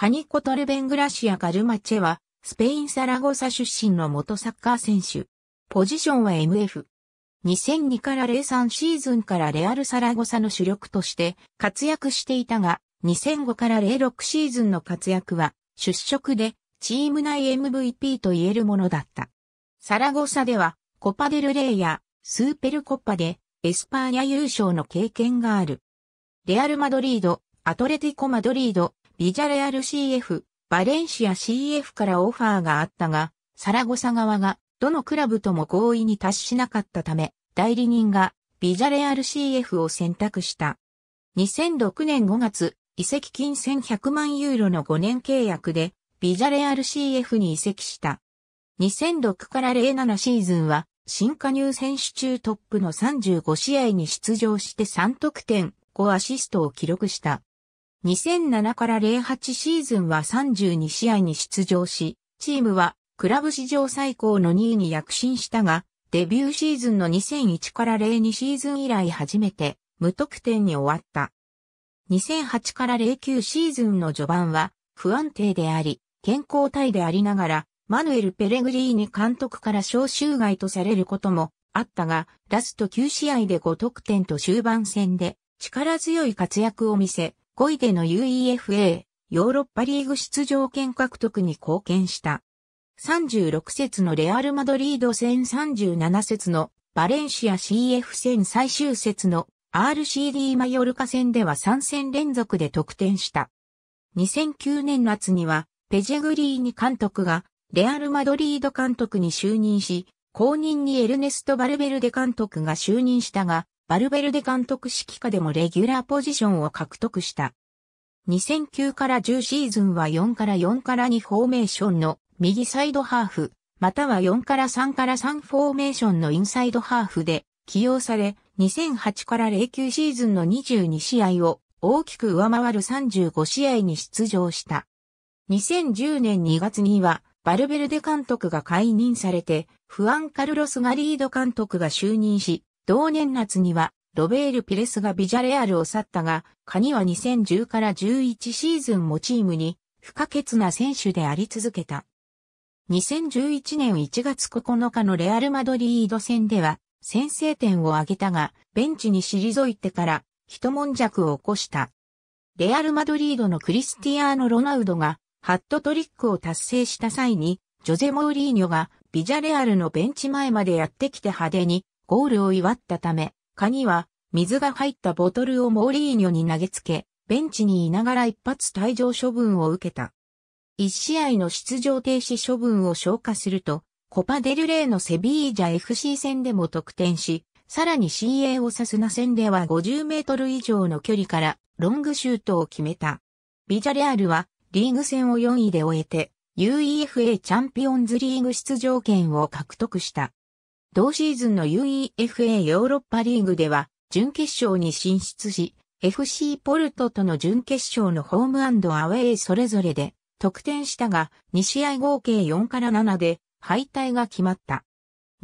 カニコトルベングラシア・ガルマチェは、スペイン・サラゴサ出身の元サッカー選手。ポジションは MF。2002から03シーズンからレアル・サラゴサの主力として活躍していたが、2005から06シーズンの活躍は出色でチーム内 MVP と言えるものだった。サラゴサではコパデルレイやスーペルコッパでエスパーニャ優勝の経験がある。レアル・マドリード、アトレティコ・マドリード、ビジャレアル CF、バレンシア CF からオファーがあったが、サラゴサ側がどのクラブとも合意に達しなかったため、代理人がビジャレアル CF を選択した。2006年5月、移籍金1100万ユーロの5年契約で、ビジャレアル CF に移籍した。2006から07シーズンは、新加入選手中トップの35試合に出場して3得点、5アシストを記録した。2007から08シーズンは32試合に出場し、チームはクラブ史上最高の2位に躍進したが、デビューシーズンの2001から02シーズン以来初めて無得点に終わった。2008から09シーズンの序盤は不安定であり、健康体でありながら、マヌエル・ペレグリーニ監督から招集外とされることもあったが、ラスト9試合で5得点と終盤戦で力強い活躍を見せ、5位での UEFA ヨーロッパリーグ出場権獲得に貢献した。36節のレアル・マドリード戦37節のバレンシア CF 戦最終節の RCD マヨルカ戦では3戦連続で得点した。2009年夏にはペジェグリーニ監督がレアル・マドリード監督に就任し、後任にエルネスト・バルベルデ監督が就任したが、バルベルデ監督指揮下でもレギュラーポジションを獲得した。2009から10シーズンは4から4から2フォーメーションの右サイドハーフ、または4から3から3フォーメーションのインサイドハーフで起用され、2008から09シーズンの22試合を大きく上回る35試合に出場した。2010年2月には、バルベルデ監督が解任されて、フアン・カルロス・ガリード監督が就任し、同年夏には、ロベール・ピレスがビジャレアルを去ったが、カニは2010から11シーズンもチームに不可欠な選手であり続けた。2011年1月9日のレアル・マドリード戦では、先制点を挙げたが、ベンチに退いてから、一悶着を起こした。レアル・マドリードのクリスティアーノ・ロナウドが、ハットトリックを達成した際に、ジョゼ・モーリーニョが、ビジャレアルのベンチ前までやってきて派手に、ゴールを祝ったため、カニは水が入ったボトルをモーリーニョに投げつけ、ベンチにいながら一発退場処分を受けた。一試合の出場停止処分を消化すると、コパデルレーのセビージャ FC 戦でも得点し、さらに CA をサスナ戦では50メートル以上の距離からロングシュートを決めた。ビジャレアルはリーグ戦を4位で終えて UEFA チャンピオンズリーグ出場権を獲得した。同シーズンの UEFA ヨーロッパリーグでは、準決勝に進出し、FC ポルトとの準決勝のホームアウェイそれぞれで得点したが、2試合合計4から7で敗退が決まった。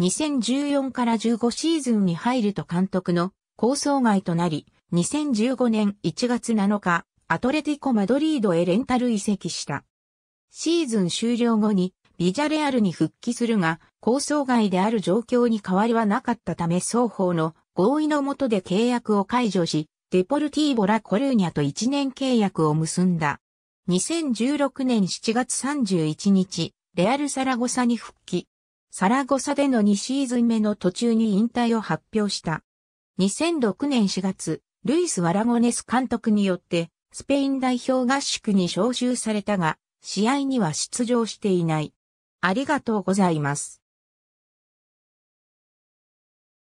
2014から15シーズンに入ると監督の構想外となり、2015年1月7日、アトレティコ・マドリードへレンタル移籍した。シーズン終了後にビジャレアルに復帰するが、構想外である状況に変わりはなかったため双方の合意のもとで契約を解除し、デポルティーボラ・コルーニャと1年契約を結んだ。2016年7月31日、レアル・サラゴサに復帰。サラゴサでの2シーズン目の途中に引退を発表した。2006年4月、ルイス・ワラゴネス監督によって、スペイン代表合宿に招集されたが、試合には出場していない。ありがとうございます。